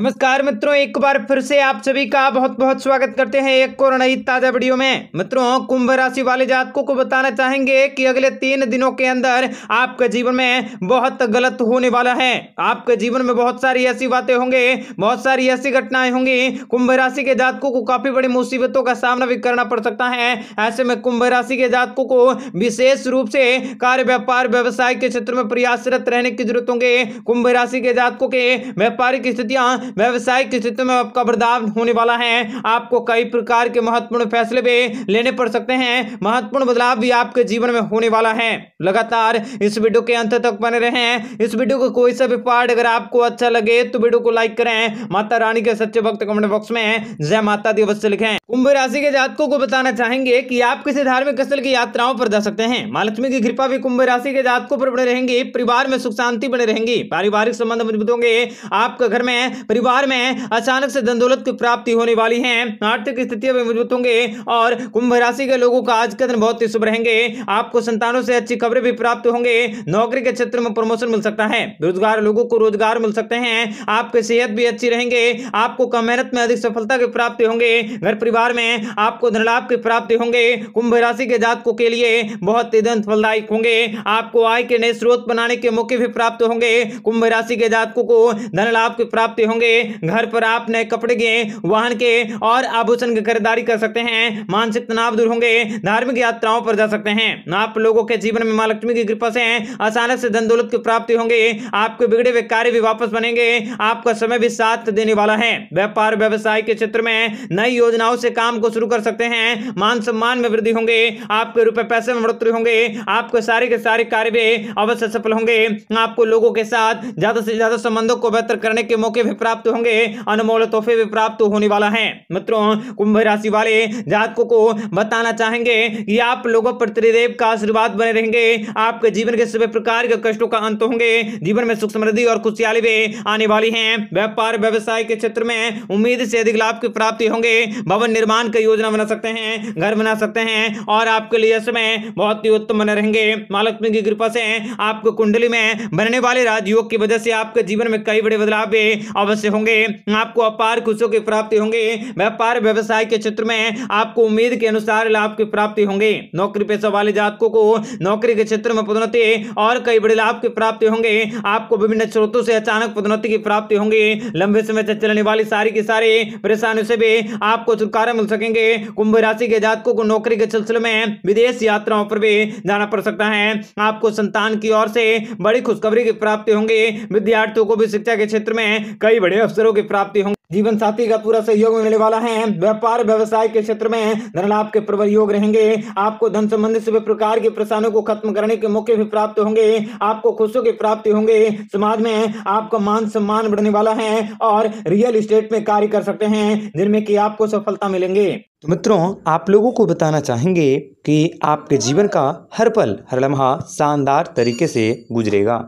नमस्कार मित्रों एक बार फिर से आप सभी का बहुत बहुत स्वागत करते हैं एक और नई ताजा वीडियो में मित्रों कुंभ राशि वाले जातकों को बताना चाहेंगे कि अगले तीन दिनों के अंदर आपके जीवन में बहुत गलत होने वाला है आपके जीवन में बहुत सारी ऐसी बातें होंगे बहुत सारी ऐसी घटनाएं होंगी कुंभ राशि के जातकों को काफी बड़ी मुसीबतों का सामना भी करना पड़ सकता है ऐसे में कुंभ राशि के जातकों को विशेष रूप से कार्य व्यापार व्यवसाय के क्षेत्र में प्रयासरत रहने की जरूरत होंगे कुंभ राशि के जातकों के व्यापारिक स्थितियां व्यवसायिक स्थिति में आपका बर्दाव होने वाला है आपको कई प्रकार के महत्वपूर्ण फैसले भी लेने पड़ सकते हैं महत्वपूर्ण बदलाव भी आपके जीवन में होने वाला है लगातार इस वीडियो के अंत तक बने रहे हैं इस वीडियो को कोई सा भी पार्ट अगर आपको अच्छा लगे तो वीडियो को लाइक करें माता रानी के सच्चे भक्त कमेंट बॉक्स में जय माता दी अवश्य लिखे कुंभ राशि के जातकों को बताना चाहेंगे कि आप किसी धार्मिक स्थल की यात्राओं पर जा सकते हैं महालक्ष्मी की कृपा भी कुंभ राशि के जातकों पर बने रहेंगी परिवार में सुख शांति बने रहेंगी पारिवारिक संबंध मजबूत होंगे आपके घर में परिवार में अचानक से धन दौलत की प्राप्ति होने वाली है आर्थिक स्थितियों में मजबूत होंगे और कुंभ राशि के लोगों का आज के दिन बहुत ही शुभ रहेंगे आपको संतानों से अच्छी खबरें भी प्राप्त होंगे नौकरी के क्षेत्र में प्रमोशन मिल सकता है बेरोजगार लोगों को रोजगार मिल सकते हैं आपकी सेहत भी अच्छी रहेंगे आपको कम मेहनत में अधिक सफलता की प्राप्ति होंगे घर परिवार में आपको धनलाभ की प्राप्ति होंगे कुंभ राशि के जातकों के लिए बहुत ही दिन फलदायक होंगे आपको आय के नए स्रोत बनाने के मौके भी प्राप्त होंगे कुंभ राशि के जातकों को धन लाभ की प्राप्ति होंगे होंगे घर पर आप नए कपड़े के वाहन के और आभूषण की खरीदारी कर सकते हैं मानसिक तनाव दूर होंगे धार्मिक यात्राओं पर जा सकते हैं आप लोगों के जीवन में माँ लक्ष्मी की कृपा से अचानक से धन दौलत की प्राप्ति होंगे आपके बिगड़े हुए कार्य भी वापस बनेंगे आपका समय भी साथ देने वाला है व्यापार व्यवसाय के क्षेत्र में नई योजनाओं से काम को शुरू कर सकते हैं मान सम्मान में वृद्धि होंगे आपके रुपए पैसे में बढ़ोतरी होंगे आपके सारे के सारे कार्य भी अवश्य सफल होंगे आपको लोगों के साथ ज्यादा से ज्यादा संबंधों को बेहतर करने के मौके भी प्राप्त प्राप्त होंगे अनमोल तोहफे भी प्राप्त होने वाला है मित्रों कुंभ राशि वाले जातकों को बताना चाहेंगे कि आप लोगों पर त्रिदेव का आशीर्वाद बने रहेंगे आपके जीवन के सभी प्रकार के कष्टों का अंत होंगे जीवन में सुख समृद्धि और खुशहाली भी आने वाली है व्यापार व्यवसाय के क्षेत्र में उम्मीद से अधिक लाभ की प्राप्ति होंगे भवन निर्माण की योजना बना सकते हैं घर बना सकते हैं और आपके लिए समय बहुत ही उत्तम बने रहेंगे माँ की कृपा से आपको कुंडली में बनने वाले राजयोग की वजह से आपके जीवन में कई बड़े बदलाव भी अवश्य अवश्य होंगे आपको अपार खुशों की प्राप्ति होंगे व्यापार व्यवसाय के क्षेत्र में आपको उम्मीद के अनुसार लाभ की प्राप्ति होंगे नौकरी पेशा वाले जातकों को नौकरी के क्षेत्र में पदोन्नति और कई बड़े लाभ की प्राप्ति होंगे आपको विभिन्न स्रोतों से अचानक पदोन्नति की प्राप्ति होंगे लंबे समय से चलने वाली सारी की सारी परेशानियों से भी आपको छुटकारा मिल सकेंगे कुंभ राशि के जातकों को नौकरी के सिलसिले में विदेश यात्राओं पर भी जाना पड़ सकता है आपको संतान की ओर से बड़ी खुशखबरी की प्राप्ति होंगी विद्यार्थियों को भी शिक्षा के क्षेत्र में कई बड़े अवसरों की प्राप्ति होंगे जीवन साथी का पूरा सहयोग मिलने वाला है व्यापार व्यवसाय के क्षेत्र में धन लाभ के प्रबल योग रहेंगे आपको धन संबंधित सभी प्रकार के प्रसारणों को खत्म करने के मौके भी प्राप्त होंगे आपको खुशियों की प्राप्ति होंगे समाज में आपका मान सम्मान बढ़ने वाला है और रियल इस्टेट में कार्य कर सकते हैं जिनमें की आपको सफलता मिलेंगे तो मित्रों आप लोगों को बताना चाहेंगे कि आपके जीवन का हर पल हर लम्हा शानदार तरीके से गुजरेगा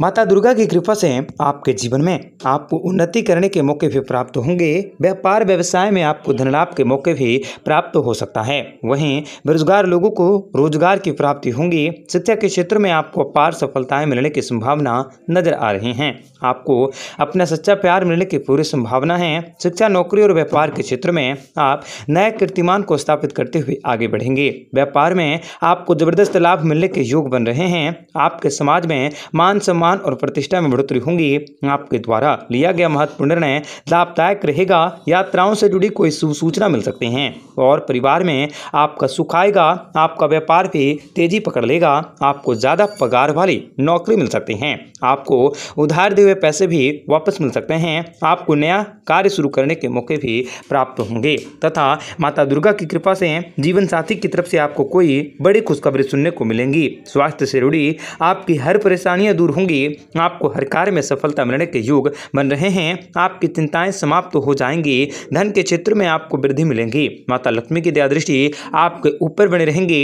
माता दुर्गा की कृपा से आपके जीवन में आपको उन्नति करने के मौके भी प्राप्त होंगे व्यापार व्यवसाय में आपको धन लाभ के मौके भी प्राप्त हो सकता है वहीं बेरोजगार लोगों को रोजगार की प्राप्ति होंगी शिक्षा के क्षेत्र में आपको अपार सफलताएं मिलने की संभावना नजर आ रही हैं आपको अपना सच्चा प्यार मिलने की पूरी संभावना है शिक्षा नौकरी और व्यापार के क्षेत्र में आप नए कीर्तिमान को स्थापित करते हुए आगे बढ़ेंगे व्यापार में आपको जबरदस्त लाभ मिलने के योग बन रहे हैं आपके समाज में मान सम्मान सम्मान और प्रतिष्ठा में बढ़ोतरी होंगी आपके द्वारा लिया गया महत्वपूर्ण निर्णय लाभदायक रहेगा यात्राओं से जुड़ी कोई सूचना मिल सकती हैं और परिवार में आपका सुख आएगा आपका व्यापार भी तेजी पकड़ लेगा आपको ज़्यादा पगार वाली नौकरी मिल सकती है आपको उधार दिए हुए पैसे भी वापस मिल सकते हैं आपको नया कार्य शुरू करने के मौके भी प्राप्त होंगे तथा माता दुर्गा की कृपा से जीवन साथी की तरफ से आपको कोई बड़ी खुशखबरी सुनने को मिलेंगी स्वास्थ्य से जुड़ी आपकी हर परेशानियां दूर होंगी लिए आपको हर कार्य में सफलता मिलने के योग बन रहे हैं आपकी चिंताएं समाप्त तो हो जाएंगी धन के क्षेत्र में आपको वृद्धि मिलेंगी माता लक्ष्मी की दया दृष्टि आपके ऊपर बने रहेंगे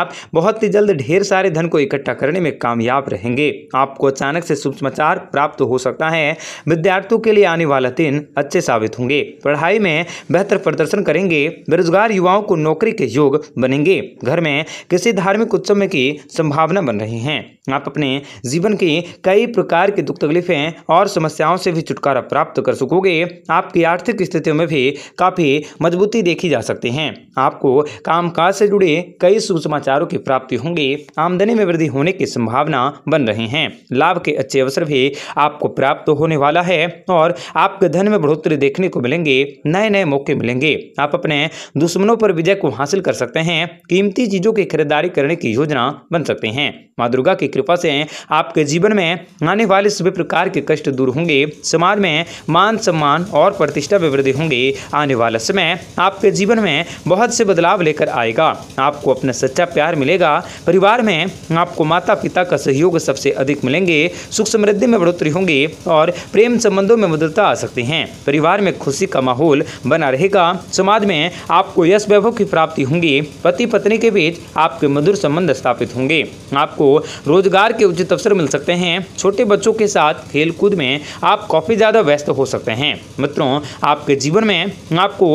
आप बहुत ही जल्द ढेर सारे धन को इकट्ठा करने में कामयाब रहेंगे आपको अचानक से शुभ समाचार प्राप्त हो सकता है विद्यार्थियों के लिए आने वाला दिन अच्छे साबित होंगे पढ़ाई में बेहतर प्रदर्शन करेंगे बेरोजगार युवाओं को नौकरी के योग बनेंगे घर में किसी धार्मिक उत्सव में की संभावना बन रही है आप अपने जीवन की कई प्रकार की दुख तकलीफें और समस्याओं से भी छुटकारा प्राप्त कर सकोगे आपकी आर्थिक स्थितियों में भी काफ़ी मजबूती देखी जा सकती है आपको कामकाज से जुड़े कई सुसमाचारों की प्राप्ति होंगी आमदनी में वृद्धि होने की संभावना बन रहे हैं लाभ के अच्छे अवसर भी आपको प्राप्त होने वाला है और आपके धन में बढ़ोतरी देखने को मिलेंगे नए नए मौके मिलेंगे आप अपने दुश्मनों पर विजय को हासिल कर सकते हैं कीमती चीजों की खरीदारी करने की योजना बन सकते हैं माँ दुर्गा की कृपा से आपके जीवन में में आने वाले सभी प्रकार के कष्ट दूर होंगे समाज में मान सम्मान और प्रतिष्ठा में वृद्धि होंगी आने वाला समय आपके जीवन में बहुत से बदलाव लेकर आएगा आपको अपना सच्चा प्यार मिलेगा परिवार में आपको माता पिता का सहयोग सबसे अधिक मिलेंगे सुख समृद्धि में बढ़ोतरी होंगी और प्रेम संबंधों में मधुरता आ सकती है परिवार में खुशी का माहौल बना रहेगा समाज में आपको यश वैभव की प्राप्ति होंगी पति पत्नी के बीच आपके मधुर संबंध स्थापित होंगे आपको रोजगार के उचित अवसर मिल सकते हैं हैं छोटे बच्चों के साथ खेल कूद में आप काफ़ी ज़्यादा व्यस्त हो सकते हैं मित्रों आपके जीवन में आपको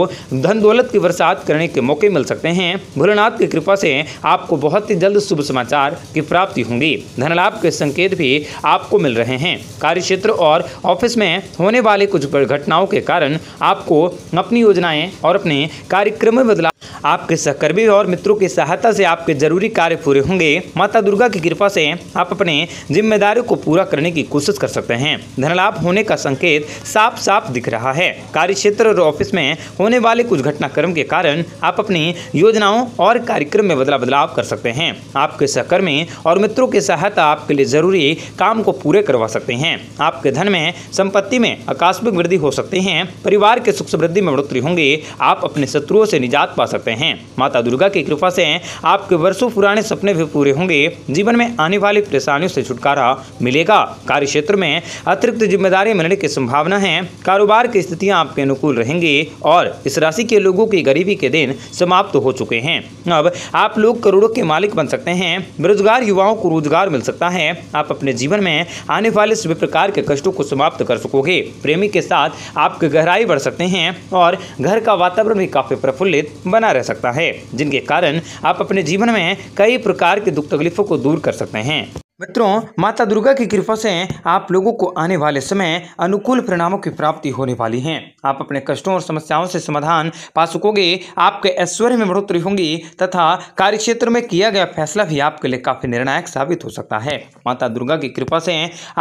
धन दौलत की बरसात करने के मौके मिल सकते हैं भोलेनाथ की कृपा से आपको बहुत ही जल्द शुभ समाचार की प्राप्ति होंगी धनलाभ के संकेत भी आपको मिल रहे हैं कार्य क्षेत्र और ऑफिस में होने वाले कुछ घटनाओं के कारण आपको अपनी योजनाएं और अपने कार्यक्रम में बदलाव आपके सहकर्मी और मित्रों की सहायता से आपके जरूरी कार्य पूरे होंगे माता दुर्गा की कृपा से आप अपने जिम्मेदारियों को पूरा करने की कोशिश कर सकते हैं धनलाभ होने का संकेत साफ साफ दिख रहा है कार्य क्षेत्र और ऑफिस में होने वाले कुछ घटनाक्रम के कारण आप अपनी योजनाओं और कार्यक्रम में बदला बदलाव कर सकते हैं आपके सहकर्मी और मित्रों की सहायता आपके लिए जरूरी काम को पूरे करवा सकते हैं आपके धन में संपत्ति में आकस्मिक वृद्धि हो सकती है परिवार के सुख समृद्धि में बढ़ोतरी होंगी आप अपने शत्रुओं से निजात पा सकते हैं सकते हैं माता दुर्गा की कृपा से आपके वर्षों पुराने सपने भी पूरे होंगे जीवन में आने वाली परेशानियों से छुटकारा मिलेगा कार्य क्षेत्र में अतिरिक्त जिम्मेदारी मिलने की संभावना है कारोबार की स्थितियाँ आपके अनुकूल रहेंगे और इस राशि के लोगों की गरीबी के दिन समाप्त हो चुके हैं अब आप लोग करोड़ों के मालिक बन सकते हैं बेरोजगार युवाओं को रोजगार मिल सकता है आप अपने जीवन में आने वाले सभी प्रकार के कष्टों को समाप्त कर सकोगे प्रेमी के साथ आपकी गहराई बढ़ सकते हैं और घर का वातावरण भी काफी प्रफुल्लित बना रहे रह सकता है जिनके कारण आप अपने जीवन में कई प्रकार की दुख तकलीफों को दूर कर सकते हैं मित्रों माता दुर्गा की कृपा से आप लोगों को आने वाले समय अनुकूल परिणामों की प्राप्ति होने वाली है आप अपने कष्टों और समस्याओं से समाधान पा सकोगे आपके ऐश्वर्य में बढ़ोतरी होंगी तथा कार्य क्षेत्र में किया गया फैसला भी आपके लिए काफी निर्णायक साबित हो सकता है माता दुर्गा की कृपा से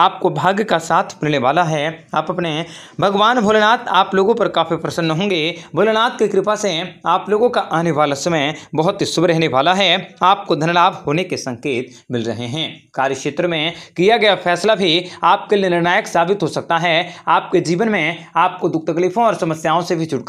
आपको भाग्य का साथ मिलने वाला है आप अपने भगवान भोलेनाथ आप लोगों पर काफी प्रसन्न होंगे भोलेनाथ की कृपा से आप लोगों का आने वाला समय बहुत ही शुभ रहने वाला है आपको धन लाभ होने के संकेत मिल रहे हैं कार्य कार्य क्षेत्र में किया गया फैसला भी आपके लिए निर्णायक साबित हो सकता है आपके जीवन में आपको दुख तकलीफों और समस्याओं से भी छुटकारा